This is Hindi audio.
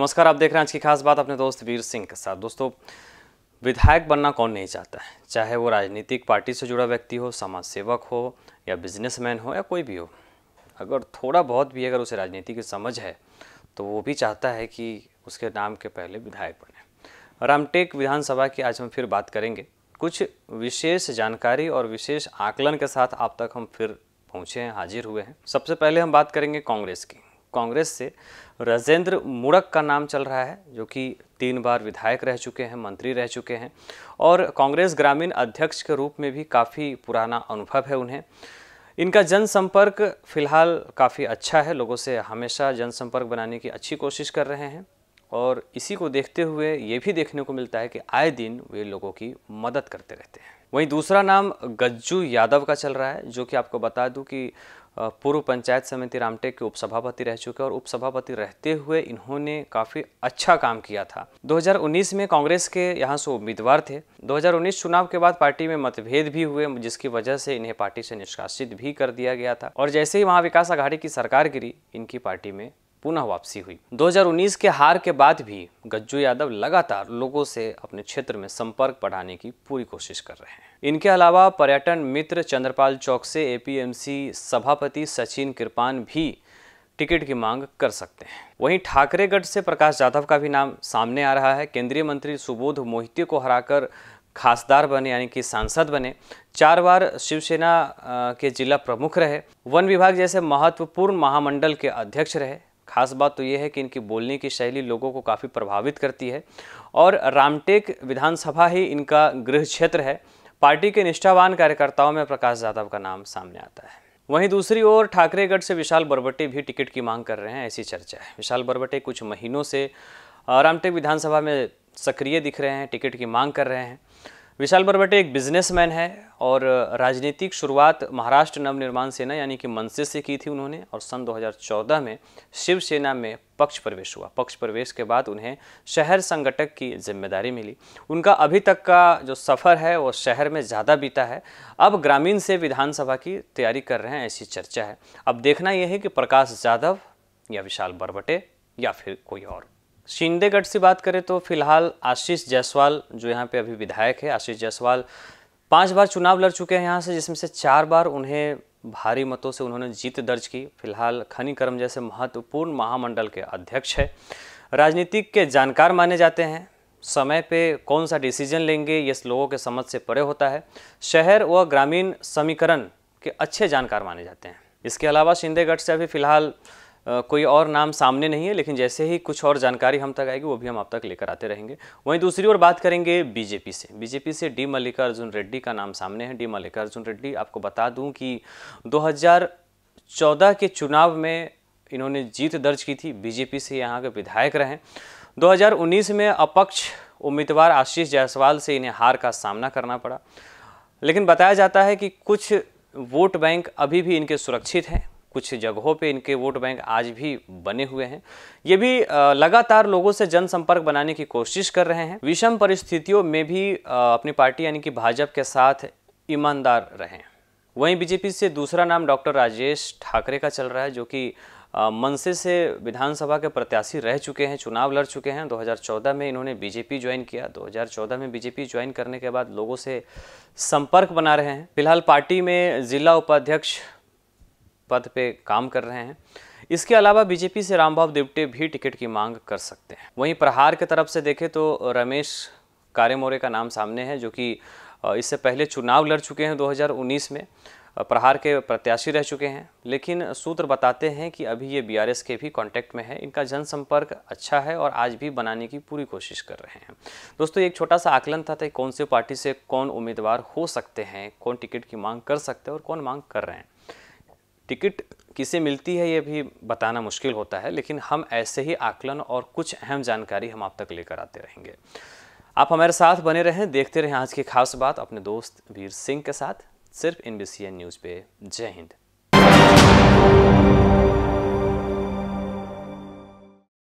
नमस्कार आप देख रहे हैं आज की खास बात अपने दोस्त वीर सिंह के साथ दोस्तों विधायक बनना कौन नहीं चाहता है चाहे वो राजनीतिक पार्टी से जुड़ा व्यक्ति हो समाज सेवक हो या बिजनेसमैन हो या कोई भी हो अगर थोड़ा बहुत भी अगर उसे राजनीति की समझ है तो वो भी चाहता है कि उसके नाम के पहले विधायक बने रामटेक विधानसभा की आज हम फिर बात करेंगे कुछ विशेष जानकारी और विशेष आकलन के साथ आप तक हम फिर पहुँचे हैं हाजिर हुए हैं सबसे पहले हम बात करेंगे कांग्रेस की कांग्रेस से राजेंद्र मुड़क का नाम चल रहा है जो कि तीन बार विधायक रह चुके हैं मंत्री रह चुके हैं और कांग्रेस ग्रामीण अध्यक्ष के रूप में भी काफ़ी पुराना अनुभव है उन्हें इनका जनसंपर्क फिलहाल काफ़ी अच्छा है लोगों से हमेशा जनसंपर्क बनाने की अच्छी कोशिश कर रहे हैं और इसी को देखते हुए ये भी देखने को मिलता है कि आए दिन वे लोगों की मदद करते रहते हैं वहीं दूसरा नाम गज्जू यादव का चल रहा है जो कि आपको बता दूं कि पूर्व पंचायत समिति रामटेक के उपसभापति रह चुके और उपसभापति रहते हुए इन्होंने काफ़ी अच्छा काम किया था 2019 में कांग्रेस के यहाँ से उम्मीदवार थे 2019 चुनाव के बाद पार्टी में मतभेद भी हुए जिसकी वजह से इन्हें पार्टी से निष्कासित भी कर दिया गया था और जैसे ही वहाँ विकास आघाड़ी की सरकार गिरी इनकी पार्टी में पुनः वापसी हुई 2019 के हार के बाद भी गज्जू यादव लगातार लोगों से अपने क्षेत्र में संपर्क बढ़ाने की पूरी कोशिश कर रहे हैं इनके अलावा पर्यटन मित्र चंद्रपाल चौक से एपीएमसी सभापति सचिन कृपान भी टिकट की मांग कर सकते हैं वहीं ठाकरेगढ़ से प्रकाश यादव का भी नाम सामने आ रहा है केंद्रीय मंत्री सुबोध मोहिते को हराकर खासदार बने यानी कि सांसद बने चार बार शिवसेना के जिला प्रमुख रहे वन विभाग जैसे महत्वपूर्ण महामंडल के अध्यक्ष रहे खास बात तो ये है कि इनकी बोलने की शैली लोगों को काफ़ी प्रभावित करती है और रामटेक विधानसभा ही इनका गृह क्षेत्र है पार्टी के निष्ठावान कार्यकर्ताओं में प्रकाश यादव का नाम सामने आता है वहीं दूसरी ओर ठाकरेगढ़ से विशाल बरबटे भी टिकट की मांग कर रहे हैं ऐसी चर्चा है विशाल बरबटे कुछ महीनों से रामटेक विधानसभा में सक्रिय दिख रहे हैं टिकट की मांग कर रहे हैं विशाल बरबटे एक बिजनेसमैन है और राजनीतिक शुरुआत महाराष्ट्र नवनिर्माण सेना यानी कि मनसे से की थी उन्होंने और सन 2014 में शिवसेना में पक्ष प्रवेश हुआ पक्ष प्रवेश के बाद उन्हें शहर संगठक की जिम्मेदारी मिली उनका अभी तक का जो सफ़र है वो शहर में ज़्यादा बीता है अब ग्रामीण से विधानसभा की तैयारी कर रहे हैं ऐसी चर्चा है अब देखना यह है कि प्रकाश यादव या विशाल बरबटे या फिर कोई और शिंदेगढ़ से बात करें तो फिलहाल आशीष जायसवाल जो यहाँ पे अभी विधायक है आशीष जायसवाल पांच बार चुनाव लड़ चुके हैं यहाँ से जिसमें से चार बार उन्हें भारी मतों से उन्होंने जीत दर्ज की फिलहाल खनी जैसे महत्वपूर्ण महामंडल के अध्यक्ष है राजनीतिक के जानकार माने जाते हैं समय पे कौन सा डिसीजन लेंगे ये लोगों के समझ से परे होता है शहर व ग्रामीण समीकरण के अच्छे जानकार माने जाते हैं इसके अलावा शिंदेगढ़ से अभी फिलहाल कोई और नाम सामने नहीं है लेकिन जैसे ही कुछ और जानकारी हम तक आएगी वो भी हम आप तक लेकर आते रहेंगे वहीं दूसरी ओर बात करेंगे बीजेपी से बीजेपी से डी मल्लिकार्जुन रेड्डी का नाम सामने है डी मल्लिकार्जुन रेड्डी आपको बता दूं कि 2014 के चुनाव में इन्होंने जीत दर्ज की थी बीजेपी से यहाँ के विधायक रहे दो में अपक्ष उम्मीदवार आशीष जायसवाल से इन्हें हार का सामना करना पड़ा लेकिन बताया जाता है कि कुछ वोट बैंक अभी भी इनके सुरक्षित हैं कुछ जगहों पे इनके वोट बैंक आज भी बने हुए हैं ये भी लगातार लोगों से जनसंपर्क बनाने की कोशिश कर रहे हैं विषम परिस्थितियों में भी अपनी पार्टी यानी कि भाजपा के साथ ईमानदार रहे वहीं बीजेपी से दूसरा नाम डॉक्टर राजेश ठाकरे का चल रहा है जो कि मनसे से विधानसभा के प्रत्याशी रह चुके हैं चुनाव लड़ चुके हैं 2014 में इन्होंने बीजेपी ज्वाइन किया 2014 में बीजेपी ज्वाइन करने के बाद लोगों से संपर्क बना रहे हैं फिलहाल पार्टी में जिला उपाध्यक्ष पद पे काम कर रहे हैं इसके अलावा बीजेपी से रामभाव देवटे भी टिकट की मांग कर सकते हैं वहीं प्रहार की तरफ से देखें तो रमेश कारेमोरे का नाम सामने है जो कि इससे पहले चुनाव लड़ चुके हैं 2019 में प्रहार के प्रत्याशी रह चुके हैं लेकिन सूत्र बताते हैं कि अभी ये बीआरएस के भी कांटेक्ट में है इनका जनसंपर्क अच्छा है और आज भी बनाने की पूरी कोशिश कर रहे हैं दोस्तों एक छोटा सा आकलन था, था कौन से पार्टी से कौन उम्मीदवार हो सकते हैं कौन टिकट की मांग कर सकते हैं और कौन मांग कर रहे हैं टिकट किसे मिलती है ये भी बताना मुश्किल होता है लेकिन हम ऐसे ही आकलन और कुछ अहम जानकारी हम आप तक लेकर आते रहेंगे आप हमारे साथ बने रहें देखते रहें आज की खास बात अपने दोस्त वीर सिंह के साथ सिर्फ एन न्यूज़ पे जय हिंद